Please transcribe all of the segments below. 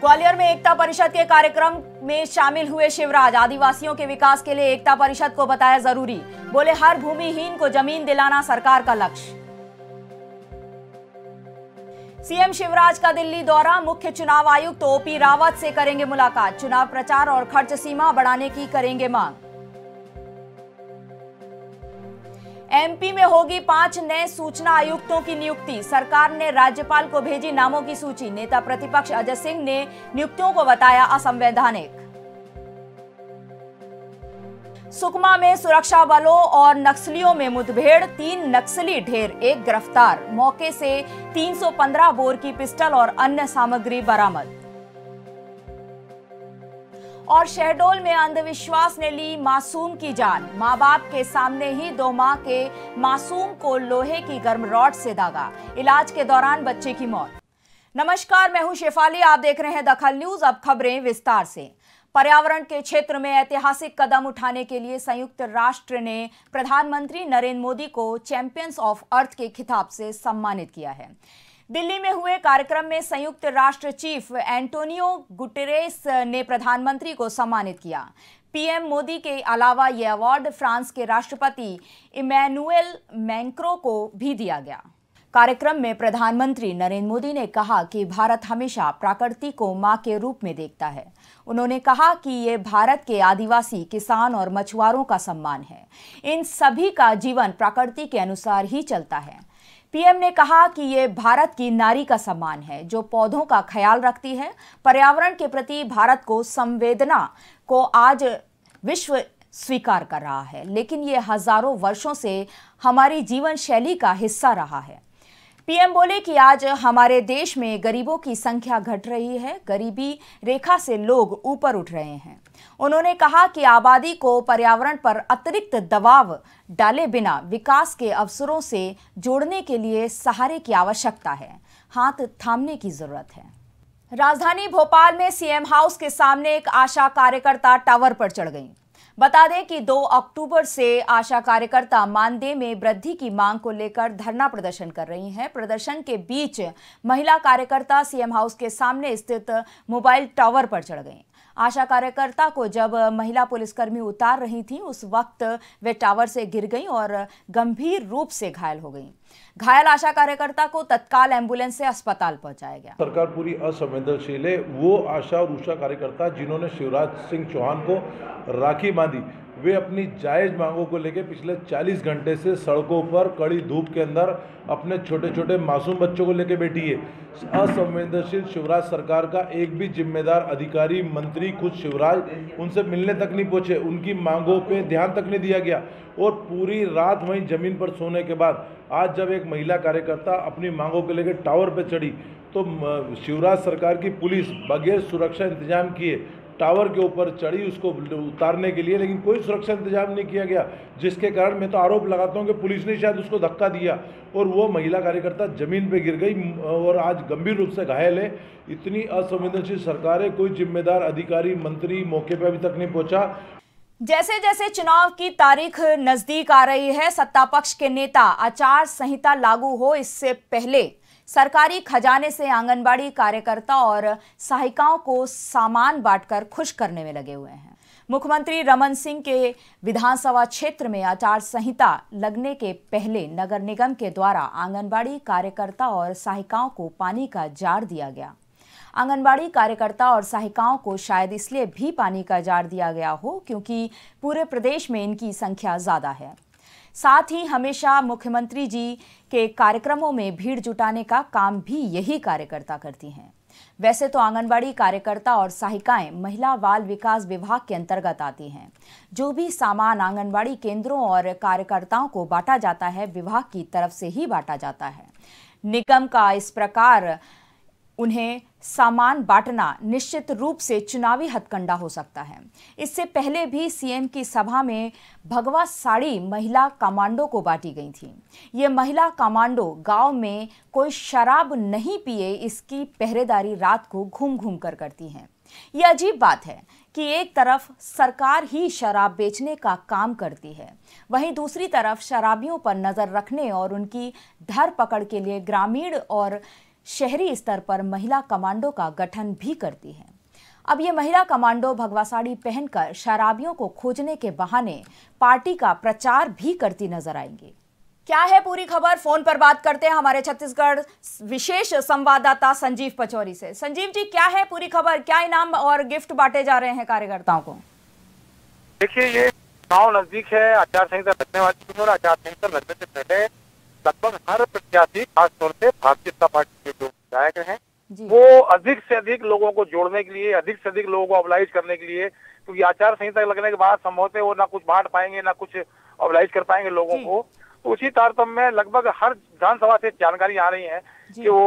ग्वालियर में एकता परिषद के कार्यक्रम में शामिल हुए शिवराज आदिवासियों के विकास के लिए एकता परिषद को बताया जरूरी बोले हर भूमिहीन को जमीन दिलाना सरकार का लक्ष्य सीएम शिवराज का दिल्ली दौरा मुख्य चुनाव आयुक्त ओपी रावत से करेंगे मुलाकात चुनाव प्रचार और खर्च सीमा बढ़ाने की करेंगे मांग एमपी में होगी पांच नए सूचना आयुक्तों की नियुक्ति सरकार ने राज्यपाल को भेजी नामों की सूची नेता प्रतिपक्ष अजय सिंह ने नियुक्तियों को बताया असंवैधानिक सुकमा में सुरक्षा बलों और नक्सलियों में मुठभेड़ तीन नक्सली ढेर एक गिरफ्तार मौके से 315 बोर की पिस्टल और अन्य सामग्री बरामद और शहडोल में अंधविश्वास ने ली मासूम की जान माँ बाप के सामने ही दो माह के मासूम को लोहे की गर्म रॉड से दागा इलाज के दौरान बच्चे की मौत नमस्कार मैं हूं शेफाली आप देख रहे हैं दखल न्यूज अब खबरें विस्तार से पर्यावरण के क्षेत्र में ऐतिहासिक कदम उठाने के लिए संयुक्त राष्ट्र ने प्रधानमंत्री नरेंद्र मोदी को चैंपियंस ऑफ अर्थ के खिताब से सम्मानित किया है दिल्ली में हुए कार्यक्रम में संयुक्त राष्ट्र चीफ एंटोनियो गुटेरेस ने प्रधानमंत्री को सम्मानित किया पीएम मोदी के अलावा यह अवार्ड फ्रांस के राष्ट्रपति इमैनुएल मैंक्रो को भी दिया गया कार्यक्रम में प्रधानमंत्री नरेंद्र मोदी ने कहा कि भारत हमेशा प्रकृति को मां के रूप में देखता है उन्होंने कहा कि ये भारत के आदिवासी किसान और मछुआरों का सम्मान है इन सभी का जीवन प्रकृति के अनुसार ही चलता है पीएम ने कहा कि ये भारत की नारी का सम्मान है जो पौधों का ख्याल रखती है पर्यावरण के प्रति भारत को संवेदना को आज विश्व स्वीकार कर रहा है लेकिन ये हजारों वर्षों से हमारी जीवन शैली का हिस्सा रहा है पीएम बोले कि आज हमारे देश में गरीबों की संख्या घट रही है गरीबी रेखा से लोग ऊपर उठ रहे हैं उन्होंने कहा कि आबादी को पर्यावरण पर अतिरिक्त दबाव डाले बिना विकास के अवसरों से जोड़ने के लिए सहारे की आवश्यकता है हाथ थामने की जरूरत है राजधानी भोपाल में सीएम हाउस के सामने एक आशा कार्यकर्ता टावर पर चढ़ गई बता दें कि 2 अक्टूबर से आशा कार्यकर्ता मानदेय में वृद्धि की मांग को लेकर धरना प्रदर्शन कर रही हैं प्रदर्शन के बीच महिला कार्यकर्ता सीएम हाउस के सामने स्थित मोबाइल टावर पर चढ़ गई आशा कार्यकर्ता को जब महिला पुलिसकर्मी उतार रही थी उस वक्त वे टावर से गिर गई और गंभीर रूप से घायल हो गई घायल आशा कार्यकर्ता को तत्काल एम्बुलेंस से अस्पताल पहुंचाया गया सरकार पूरी असंवेदनशील है वो आशा और उषा कार्यकर्ता जिन्होंने शिवराज सिंह चौहान को राखी बांधी वे अपनी जायज़ मांगों को लेकर पिछले 40 घंटे से सड़कों पर कड़ी धूप के अंदर अपने छोटे छोटे मासूम बच्चों को लेकर बैठी है असंवेदनशील शिवराज सरकार का एक भी जिम्मेदार अधिकारी मंत्री खुद शिवराज उनसे मिलने तक नहीं पहुँचे उनकी मांगों पर ध्यान तक नहीं दिया गया और पूरी रात वहीं ज़मीन पर सोने के बाद आज जब एक महिला कार्यकर्ता अपनी मांगों को लेकर टावर पर चढ़ी तो शिवराज सरकार की पुलिस बगैर सुरक्षा इंतजाम किए टावर के ऊपर चढ़ी उसको उतारने के लिए लेकिन कोई सुरक्षा इंतजाम नहीं किया गया जिसके कारण मैं तो आरोप लगाता हूँ कि पुलिस ने शायद उसको धक्का दिया और वो महिला कार्यकर्ता ज़मीन पे गिर गई और आज गंभीर रूप से घायल है इतनी असंवेदनशील सरकार है कोई जिम्मेदार अधिकारी मंत्री मौके पर अभी तक नहीं पहुंचा जैसे जैसे चुनाव की तारीख नजदीक आ रही है सत्ता पक्ष के नेता आचार संहिता लागू हो इससे पहले सरकारी खजाने से आंगनबाड़ी कार्यकर्ता और सहायिकाओं को सामान बांटकर खुश करने में लगे हुए हैं मुख्यमंत्री रमन सिंह के विधानसभा क्षेत्र में आचार संहिता लगने के पहले नगर निगम के द्वारा आंगनबाड़ी कार्यकर्ता और सहायिकाओं को पानी का जार दिया गया आंगनबाड़ी कार्यकर्ता और सहायिकाओं को शायद इसलिए भी पानी का जार दिया गया हो क्योंकि पूरे प्रदेश में इनकी संख्या ज़्यादा है साथ ही हमेशा मुख्यमंत्री जी के कार्यक्रमों में भीड़ जुटाने का काम भी यही कार्यकर्ता करती हैं वैसे तो आंगनबाड़ी कार्यकर्ता और सहायिकाएं महिला बाल विकास विभाग के अंतर्गत आती हैं जो भी सामान आंगनबाड़ी केंद्रों और कार्यकर्ताओं को बांटा जाता है विभाग की तरफ से ही बांटा जाता है निगम का इस प्रकार उन्हें सामान बांटना निश्चित रूप से चुनावी हथकंडा हो सकता है इससे पहले भी सीएम की सभा में भगवा साड़ी महिला कमांडो को बांटी गई थी ये महिला कमांडो गांव में कोई शराब नहीं पिए इसकी पहरेदारी रात को घूम घूम कर करती हैं ये अजीब बात है कि एक तरफ सरकार ही शराब बेचने का काम करती है वहीं दूसरी तरफ शराबियों पर नज़र रखने और उनकी धर पकड़ के लिए ग्रामीण और शहरी स्तर पर महिला कमांडो का गठन भी करती है अब ये महिला कमांडो भगवा साड़ी पहनकर शराबियों को खोजने के बहाने पार्टी का प्रचार भी करती नजर आएंगी क्या है पूरी खबर फोन पर बात करते हैं हमारे छत्तीसगढ़ विशेष संवाददाता संजीव पचौरी से संजीव जी क्या है पूरी खबर क्या इनाम और गिफ्ट बांटे जा रहे हैं कार्यकर्ताओं को देखिए ये गाँव नजदीक है आचार संहिता लगने वाली आचार संहिता लगने से पहले लगभग हर प्रत्याशी खासतौर से भारतीय जनता पार्टी के जो विधायक है वो अधिक से अधिक लोगों को जोड़ने के लिए अधिक से अधिक लोगों को अवलाइज करने के लिए क्योंकि आचार संहिता लगने के बाद संभवतः वो ना कुछ बांट पाएंगे ना कुछ अवलाइज कर पाएंगे लोगों को तो उसी तारतम्य में लगभग हर विधानसभा से जानकारी आ रही है कि वो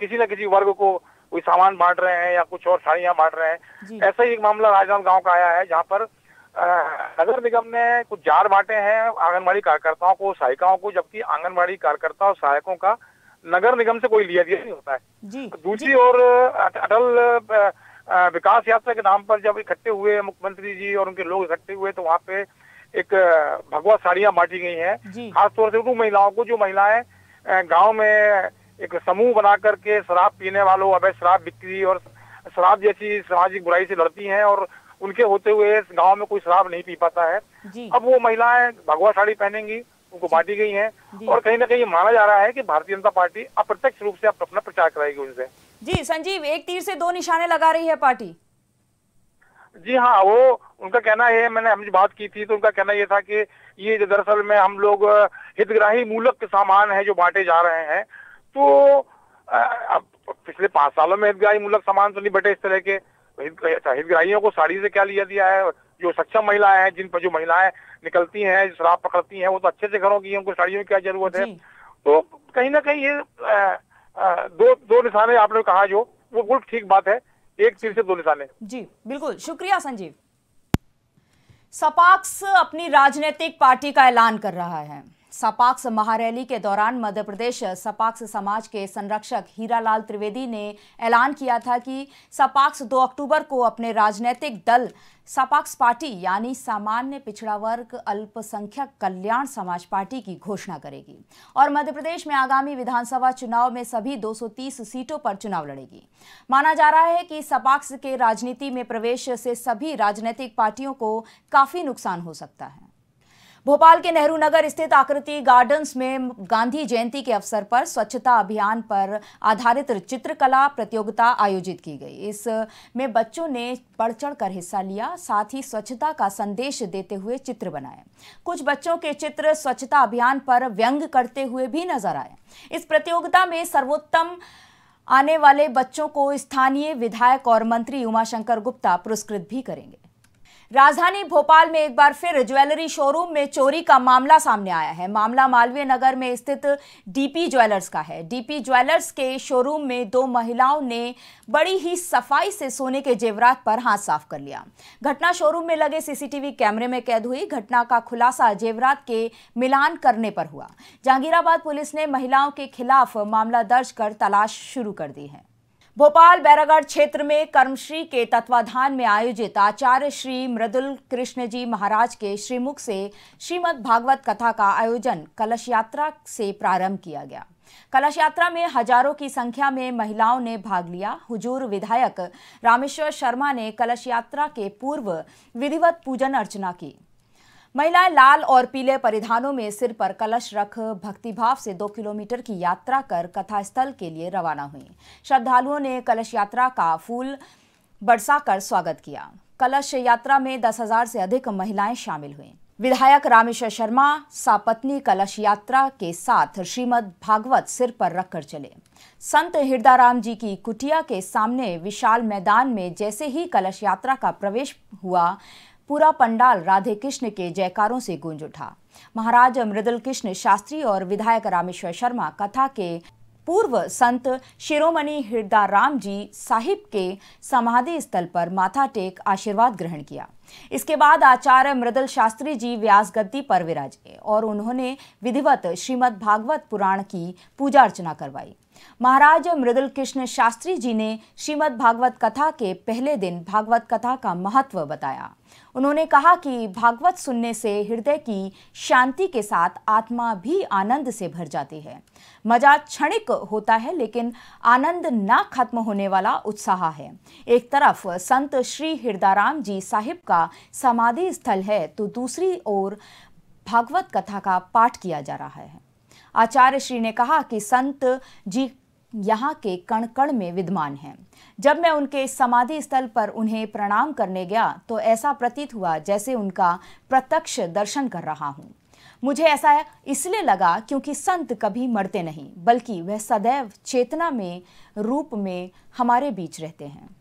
किसी न किसी वर्ग को कोई सामान बांट रहे हैं या कुछ और साड़ियां बांट रहे हैं ऐसा ही एक मामला राजनांदगांव का आया है जहाँ पर नगर निगम ने कुछ जार बांटे हैं आंगनबाड़ी कार्यकर्ताओं को सहायिकाओं को जबकि आंगनबाड़ी कार्यकर्ता और सहायकों का नगर निगम से कोई लिया दिया नहीं होता है तो दूसरी ओर अटल विकास यात्रा के नाम पर जब इकट्ठे हुए मुख्यमंत्री जी और उनके लोग इकट्ठे हुए तो वहाँ पे एक भगवा साड़ियां बांटी गई हैं खासतौर से उन महिलाओं को जो महिलाएं गांव में एक समूह बना करके शराब पीने वालों अवैध शराब बिक्री और शराब जैसी सामाजिक बुराई से लड़ती हैं और उनके होते हुए इस गांव में कोई शराब नहीं पी पाता है अब वो महिलाएं भगवा साड़ी पहनेंगी उनको बांटी गई है और कहीं ना कहीं माना जा रहा है कि भारतीय जनता पार्टी अप्रत्यक्ष रूप से अपना प्रचार कराएगी उनसे जी संजीव एक तीर से दो निशाने लगा रही है पार्टी जी हाँ वो उनका कहना है मैंने हमसे बात की थी तो उनका कहना ये था कि ये जो दरअसल में हम लोग हितग्राही मूलक के सामान है जो बांटे जा रहे हैं तो आ, पिछले पांच सालों में हितग्राही मूलक सामान तो नहीं बटे इस तरह के हितग्राहियों अच्छा, को साड़ी से क्या लिया दिया है जो सक्षम महिलाएं हैं जिन पर जो महिलाएं निकलती हैं शराब पकड़ती हैं वो तो अच्छे से घरों की उनको साड़ियों की क्या जरूरत है तो कहीं ना कहीं ये दो दो निशाने आपने कहा जो वो बिल्कुल ठीक बात है एक सिर से दो निशाने जी बिल्कुल शुक्रिया संजीव सपाक्स अपनी राजनीतिक पार्टी का ऐलान कर रहा है सपाक्स महारैली के दौरान मध्य प्रदेश सपाक्स समाज के संरक्षक हीरालाल त्रिवेदी ने ऐलान किया था कि सपाक्स 2 अक्टूबर को अपने राजनीतिक दल सपाक्स पार्टी यानी सामान्य पिछड़ा वर्ग अल्पसंख्यक कल्याण समाज पार्टी की घोषणा करेगी और मध्य प्रदेश में आगामी विधानसभा चुनाव में सभी 230 सीटों पर चुनाव लड़ेगी माना जा रहा है कि सपाक्स के राजनीति में प्रवेश से सभी राजनीतिक पार्टियों को काफी नुकसान हो सकता है भोपाल के नेहरू नगर स्थित आकृति गार्डन्स में गांधी जयंती के अवसर पर स्वच्छता अभियान पर आधारित चित्रकला प्रतियोगिता आयोजित की गई इस में बच्चों ने बढ़ चढ़ कर हिस्सा लिया साथ ही स्वच्छता का संदेश देते हुए चित्र बनाए कुछ बच्चों के चित्र स्वच्छता अभियान पर व्यंग करते हुए भी नजर आए इस प्रतियोगिता में सर्वोत्तम आने वाले बच्चों को स्थानीय विधायक और मंत्री उमाशंकर गुप्ता पुरस्कृत भी करेंगे राजधानी भोपाल में एक बार फिर ज्वेलरी शोरूम में चोरी का मामला सामने आया है मामला मालवीय नगर में स्थित डीपी ज्वेलर्स का है डीपी ज्वेलर्स के शोरूम में दो महिलाओं ने बड़ी ही सफाई से सोने के जेवरात पर हाथ साफ कर लिया घटना शोरूम में लगे सीसीटीवी कैमरे में कैद हुई घटना का खुलासा जेवरात के मिलान करने पर हुआ जहांगीराबाद पुलिस ने महिलाओं के खिलाफ मामला दर्ज कर तलाश शुरू कर दी है भोपाल बैरागढ़ क्षेत्र में कर्मश्री के तत्वाधान में आयोजित आचार्य श्री मृदुल कृष्ण जी महाराज के श्रीमुख से श्रीमद् भागवत कथा का आयोजन कलश यात्रा से प्रारंभ किया गया कलश यात्रा में हजारों की संख्या में महिलाओं ने भाग लिया हुजूर विधायक रामेश्वर शर्मा ने कलश यात्रा के पूर्व विधिवत पूजन अर्चना की महिलाएं लाल और पीले परिधानों में सिर पर कलश रख भक्तिभाव से दो किलोमीटर की यात्रा कर कथा स्थल के लिए रवाना हुई श्रद्धालुओं ने कलश यात्रा का फूल बरसाकर स्वागत किया कलश यात्रा में दस हजार से अधिक महिलाएं शामिल हुई विधायक रामेश्वर शर्मा सापत्नी कलश यात्रा के साथ श्रीमद भागवत सिर पर रखकर चले संत हिरदाराम जी की कुटिया के सामने विशाल मैदान में जैसे ही कलश यात्रा का प्रवेश हुआ पूरा पंडाल राधे कृष्ण के जयकारों से गूंज उठा महाराज मृदुल कृष्ण शास्त्री और विधायक रामेश्वर शर्मा कथा के पूर्व संत शिरोमणि हृदाराम जी साहिब के समाधि स्थल पर माथा टेक आशीर्वाद ग्रहण किया इसके बाद आचार्य मृदल शास्त्री जी व्यास गद्दी पर विराजे और उन्होंने विधिवत श्रीमद् भागवत पुराण की पूजा अर्चना करवाई महाराज मृदुल कृष्ण शास्त्री जी ने श्रीमद भागवत कथा के पहले दिन भागवत कथा का महत्व बताया उन्होंने कहा कि भागवत सुनने से हृदय की शांति के साथ आत्मा भी आनंद से भर जाती है मजा क्षणिक होता है लेकिन आनंद ना खत्म होने वाला उत्साह है एक तरफ संत श्री हृदाराम जी साहिब का समाधि स्थल है तो दूसरी ओर भागवत कथा का पाठ किया जा रहा है आचार्य श्री ने कहा कि संत जी यहाँ के कण कण में विद्यमान हैं जब मैं उनके समाधि स्थल पर उन्हें प्रणाम करने गया तो ऐसा प्रतीत हुआ जैसे उनका प्रत्यक्ष दर्शन कर रहा हूँ मुझे ऐसा इसलिए लगा क्योंकि संत कभी मरते नहीं बल्कि वह सदैव चेतना में रूप में हमारे बीच रहते हैं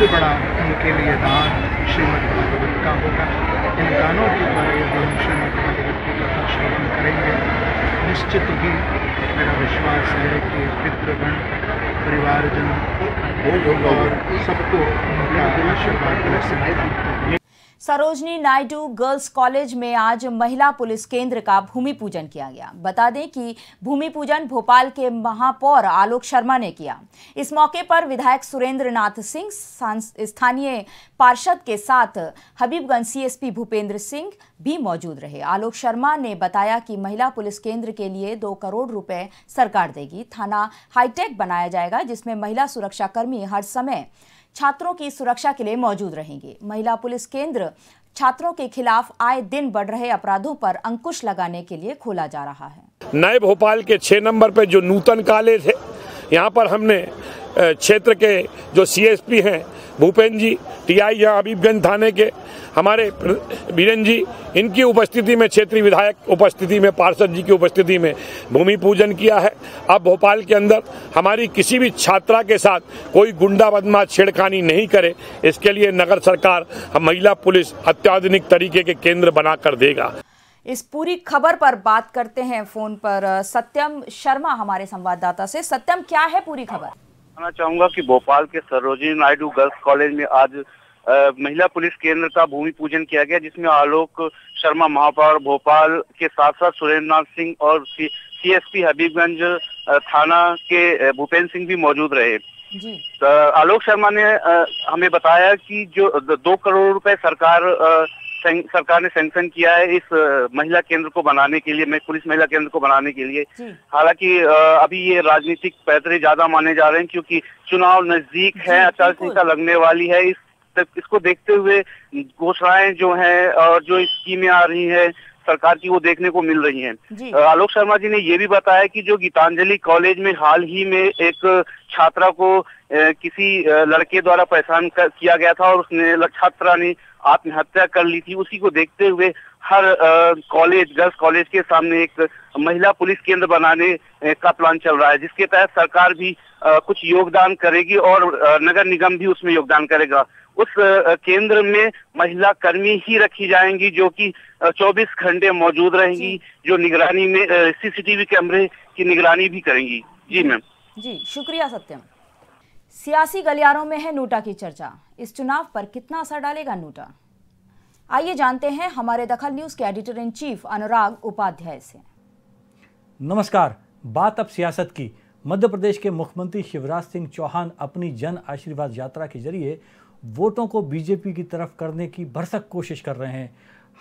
सबसे बड़ा उनके लिए दान श्रीमद भागवत का होगा इन दानों के द्वारा यदि हम श्रीमद भागवत की कथा श्रवण करेंगे निश्चित ही मेरा विश्वास है कि पितृगण परिवारजन और सबको उनका आशीर्वाद blessing Sarojini Naidu girls college में आज महिला पुलिस केंद्र का भूमि पूजन किया गया बता दें कि भूमि पूजन भोपाल के महापौर आलोक शर्मा ने किया इस मौके पर विधायक सुरेंद्र नाथ सिंह स्थानीय पार्षद के साथ हबीबगंज सीएसपी भूपेंद्र सिंह भी मौजूद रहे आलोक शर्मा ने बताया कि महिला पुलिस केंद्र के लिए दो करोड़ रुपए सरकार देगी थाना हाईटेक बनाया जाएगा जिसमें महिला सुरक्षाकर्मी हर समय छात्रों की सुरक्षा के लिए मौजूद रहेंगे महिला पुलिस केंद्र छात्रों के खिलाफ आए दिन बढ़ रहे अपराधों पर अंकुश लगाने के लिए खोला जा रहा है नए भोपाल के छह नंबर पे जो नूतन कॉलेज है यहाँ पर हमने क्षेत्र के जो सीएसपी हैं भूपेन्द्र जी टीआई या हबीबगंज थाने के हमारे बीरन जी इनकी उपस्थिति में क्षेत्रीय विधायक उपस्थिति में पार्षद जी की उपस्थिति में भूमि पूजन किया है अब भोपाल के अंदर हमारी किसी भी छात्रा के साथ कोई गुंडा बदमाश छेड़खानी नहीं करे इसके लिए नगर सरकार महिला पुलिस अत्याधुनिक तरीके के केंद्र बनाकर देगा इस पूरी खबर पर बात करते हैं फोन पर सत्यम शर्मा हमारे संवाददाता से सत्यम क्या है पूरी खबर कहना चाहूंगा कि भोपाल के सरोजिनी नायडू गर्ल्स कॉलेज में आज आ, महिला पुलिस केंद्र का भूमि पूजन किया गया जिसमें आलोक शर्मा महापौर भोपाल के साथ साथ सुरेंद्र नाथ सिंह और सी एस पी हबीबगंज थाना के भूपेंद्र सिंह भी मौजूद रहे जी। आलोक शर्मा ने आ, हमें बताया कि जो दो करोड़ रुपए सरकार आ, सरकार ने सेंक्शन किया है इस महिला केंद्र को बनाने के लिए पुलिस महिला केंद्र को बनाने के लिए हालांकि अभी ये राजनीतिक पैतरे ज्यादा माने जा रहे हैं क्योंकि चुनाव नजदीक है आचार संहिता लगने वाली है इस इसको देखते हुए घोषणाएं जो हैं और जो स्कीमें आ रही हैं सरकार की वो देखने को मिल रही हैं आलोक शर्मा जी ने ये भी बताया कि जो गीतांजलि कॉलेज में हाल ही में एक छात्रा को किसी लड़के द्वारा पहचान किया गया था और उसने छात्रा ने आत्महत्या कर ली थी उसी को देखते हुए हर कॉलेज गर्ल्स कॉलेज के सामने एक महिला पुलिस केंद्र बनाने का प्लान चल रहा है जिसके तहत सरकार भी आ, कुछ योगदान करेगी और नगर निगम भी उसमें योगदान करेगा उस केंद्र में महिला कर्मी ही रखी जाएंगी जो कि 24 घंटे मौजूद रहेंगी जो निगरानी में सीसीटीवी कैमरे की निगरानी भी करेंगी जी मैम जी शुक्रिया सत्यम सियासी गलियारों में है नोटा की चर्चा इस चुनाव पर कितना असर डालेगा नोटा आइए जानते हैं हमारे दखल न्यूज के editor in chief Anurag Upadhyay से नमस्कार बात अब सियासत की मध्य प्रदेश के मुख्यमंत्री शिवराज सिंह चौहान अपनी जन आशीर्वाद यात्रा के जरिए वोटों को बीजेपी की तरफ करने की भरसक कोशिश कर रहे हैं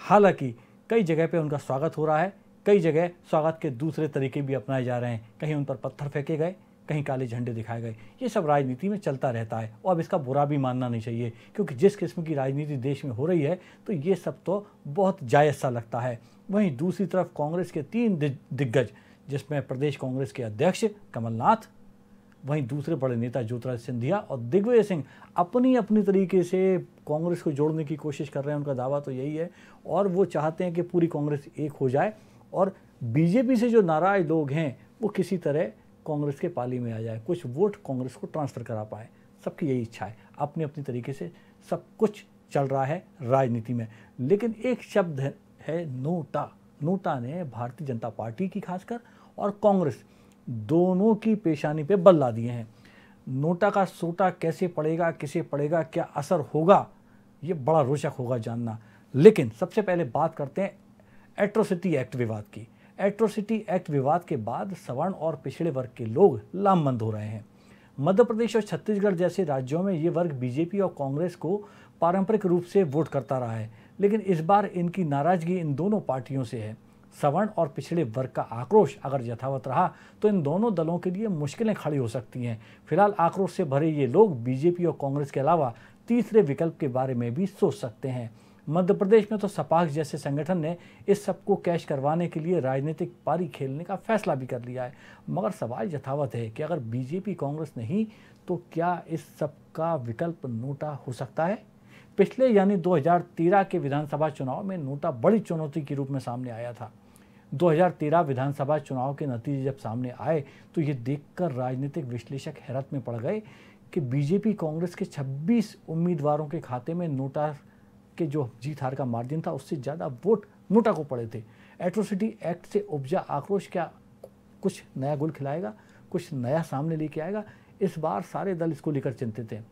हालांकि कई जगह पे उनका स्वागत हो रहा है कई जगह स्वागत के दूसरे तरीके भी अपनाए जा रहे हैं कहीं उन पर पत्थर फेंके गए कहीं काले झंडे दिखाए गए ये सब राजनीति में चलता रहता है और अब इसका बुरा भी मानना नहीं चाहिए क्योंकि जिस किस्म की राजनीति देश में हो रही है तो ये सब तो बहुत जायज़ सा लगता है वहीं दूसरी तरफ कांग्रेस के तीन दिग्गज जिसमें प्रदेश कांग्रेस के अध्यक्ष कमलनाथ वहीं दूसरे बड़े नेता ज्योतिराज सिंधिया और दिग्विजय सिंह अपनी अपनी तरीके से कांग्रेस को जोड़ने की कोशिश कर रहे हैं उनका दावा तो यही है और वो चाहते हैं कि पूरी कांग्रेस एक हो जाए और बीजेपी से जो नाराज लोग हैं वो किसी तरह कांग्रेस के पाली में आ जाए कुछ वोट कांग्रेस को ट्रांसफ़र करा पाए सबकी यही इच्छा है अपने अपने तरीके से सब कुछ चल रहा है राजनीति में लेकिन एक शब्द है, नोटा नोटा ने भारतीय जनता पार्टी की खासकर और कांग्रेस दोनों की पेशानी पे बल ला दिए हैं नोटा का सोटा कैसे पड़ेगा किसे पड़ेगा क्या असर होगा ये बड़ा रोचक होगा जानना लेकिन सबसे पहले बात करते हैं एट्रोसिटी एक्ट विवाद की एट्रोसिटी एक्ट विवाद के बाद सवर्ण और पिछड़े वर्ग के लोग लामबंद हो रहे हैं मध्य प्रदेश और छत्तीसगढ़ जैसे राज्यों में ये वर्ग बीजेपी और कांग्रेस को पारंपरिक रूप से वोट करता रहा है लेकिन इस बार इनकी नाराजगी इन दोनों पार्टियों से है सवर्ण और पिछड़े वर्ग का आक्रोश अगर यथावत रहा तो इन दोनों दलों के लिए मुश्किलें खड़ी हो सकती हैं फिलहाल आक्रोश से भरे ये लोग बीजेपी और कांग्रेस के अलावा तीसरे विकल्प के बारे में भी सोच सकते हैं मध्य प्रदेश में तो सपाक्ष जैसे संगठन ने इस सबको कैश करवाने के लिए राजनीतिक पारी खेलने का फैसला भी कर लिया है मगर सवाल यथावत है कि अगर बीजेपी कांग्रेस नहीं तो क्या इस सब का विकल्प नोटा हो सकता है पिछले यानी 2013 के विधानसभा चुनाव में नोटा बड़ी चुनौती के रूप में सामने आया था 2013 विधानसभा चुनाव के नतीजे जब सामने आए तो ये देखकर राजनीतिक विश्लेषक हैरत में पड़ गए कि बीजेपी कांग्रेस के 26 उम्मीदवारों के खाते में नोटा के जो जीत हार का मार्जिन था उससे ज़्यादा वोट नोटा को पड़े थे एट्रोसिटी एक्ट से उपजा आक्रोश क्या कुछ नया गुल खिलाएगा कुछ नया सामने लेके आएगा इस बार सारे दल इसको लेकर चिंतित हैं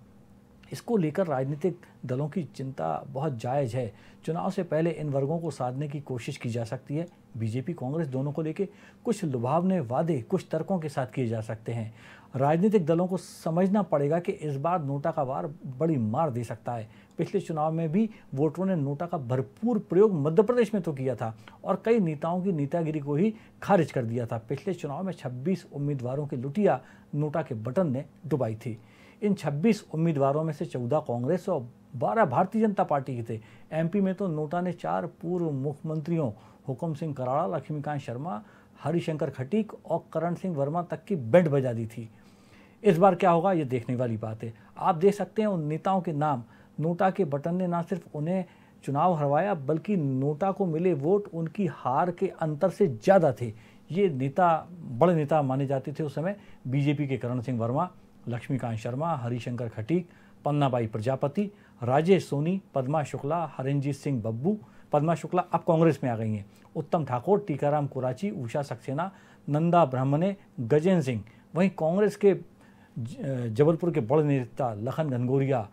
इसको लेकर राजनीतिक दलों की चिंता बहुत जायज़ है चुनाव से पहले इन वर्गों को साधने की कोशिश की जा सकती है बीजेपी कांग्रेस दोनों को लेके कुछ लुभावने वादे कुछ तर्कों के साथ किए जा सकते हैं राजनीतिक दलों को समझना पड़ेगा कि इस बार नोटा का वार बड़ी मार दे सकता है पिछले चुनाव में भी वोटरों ने नोटा का भरपूर प्रयोग मध्य प्रदेश में तो किया था और कई नेताओं की नेतागिरी को ही खारिज कर दिया था पिछले चुनाव में 26 उम्मीदवारों की लुटिया नोटा के बटन ने डुबाई थी इन 26 उम्मीदवारों में से 14 कांग्रेस और 12 भारतीय जनता पार्टी के थे एम में तो नोटा ने चार पूर्व मुख्यमंत्रियों हुकुम सिंह कराड़ा लक्ष्मीकांत शर्मा हरिशंकर खटीक और करण सिंह वर्मा तक की बैंड बजा दी थी इस बार क्या होगा ये देखने वाली बात है आप देख सकते हैं उन नेताओं के नाम नोटा के बटन ने ना सिर्फ उन्हें चुनाव हरवाया बल्कि नोटा को मिले वोट उनकी हार के अंतर से ज़्यादा थे ये नेता बड़े नेता माने जाते थे उस समय बीजेपी के करण सिंह वर्मा लक्ष्मीकांत शर्मा हरिशंकर खटीक पन्नाबाई प्रजापति राजेश सोनी पद्मा शुक्ला हरनजीत सिंह बब्बू पद्मा शुक्ला अब कांग्रेस में आ गई हैं उत्तम ठाकुर टीकाराम कुराची उषा सक्सेना नंदा ब्राह्मणे गजेंद्र सिंह वहीं कांग्रेस के जबलपुर के बड़े नेता लखन घनगोरिया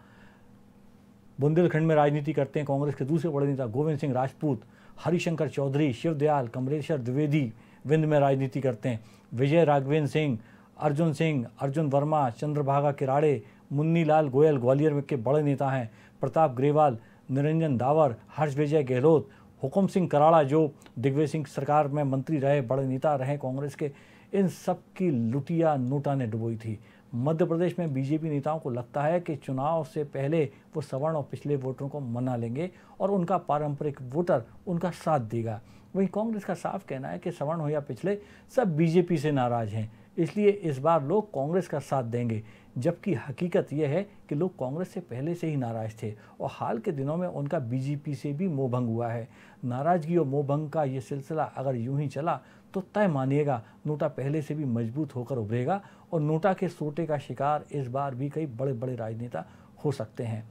बुंदेलखंड में राजनीति करते हैं कांग्रेस के दूसरे बड़े नेता गोविंद सिंह राजपूत हरिशंकर चौधरी शिवदयाल कमलेश्वर द्विवेदी विंद में राजनीति करते हैं विजय राघवेंद्र सिंह अर्जुन सिंह अर्जुन वर्मा चंद्रभागा किराड़े मुन्नी लाल गोयल ग्वालियर के बड़े नेता हैं प्रताप ग्रेवाल निरंजन दावर हर्ष विजय गहलोत हुकुम सिंह कराड़ा जो दिग्विजय सिंह सरकार में मंत्री रहे बड़े नेता रहे कांग्रेस के इन सब की लुटिया नोटा ने डुबोई थी मध्य प्रदेश में बीजेपी नेताओं को लगता है कि चुनाव से पहले वो सवर्ण और पिछले वोटरों को मना लेंगे और उनका पारंपरिक वोटर उनका साथ देगा वहीं कांग्रेस का साफ कहना है कि सवर्ण हो या पिछले सब बीजेपी से नाराज हैं इसलिए इस बार लोग कांग्रेस का साथ देंगे जबकि हकीकत यह है कि लोग कांग्रेस से पहले से ही नाराज़ थे और हाल के दिनों में उनका बीजेपी से भी मोह भंग हुआ है नाराज़गी और भंग का ये सिलसिला अगर यूं ही चला तो तय मानिएगा नोटा पहले से भी मजबूत होकर उभरेगा और नोटा के सोटे का शिकार इस बार भी कई बड़े बड़े राजनेता हो सकते हैं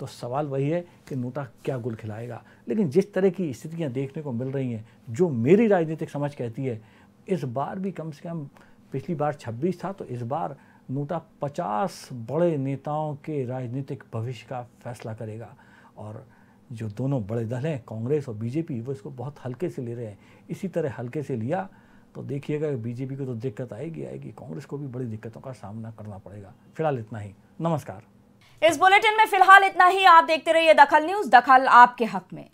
तो सवाल वही है कि नोटा क्या गुल खिलाएगा लेकिन जिस तरह की स्थितियाँ देखने को मिल रही हैं जो मेरी राजनीतिक समझ कहती है इस बार भी कम से कम पिछली बार 26 था तो इस बार नोटा 50 बड़े नेताओं के राजनीतिक भविष्य का फैसला करेगा और जो दोनों बड़े दल हैं कांग्रेस और बीजेपी वो इसको बहुत हल्के से ले रहे हैं इसी तरह हल्के से लिया तो देखिएगा बीजेपी को तो दिक्कत आएगी आएगी कांग्रेस को भी बड़ी दिक्कतों का सामना करना पड़ेगा फिलहाल इतना ही नमस्कार इस बुलेटिन में फिलहाल इतना ही आप देखते रहिए दखल न्यूज दखल आपके हक में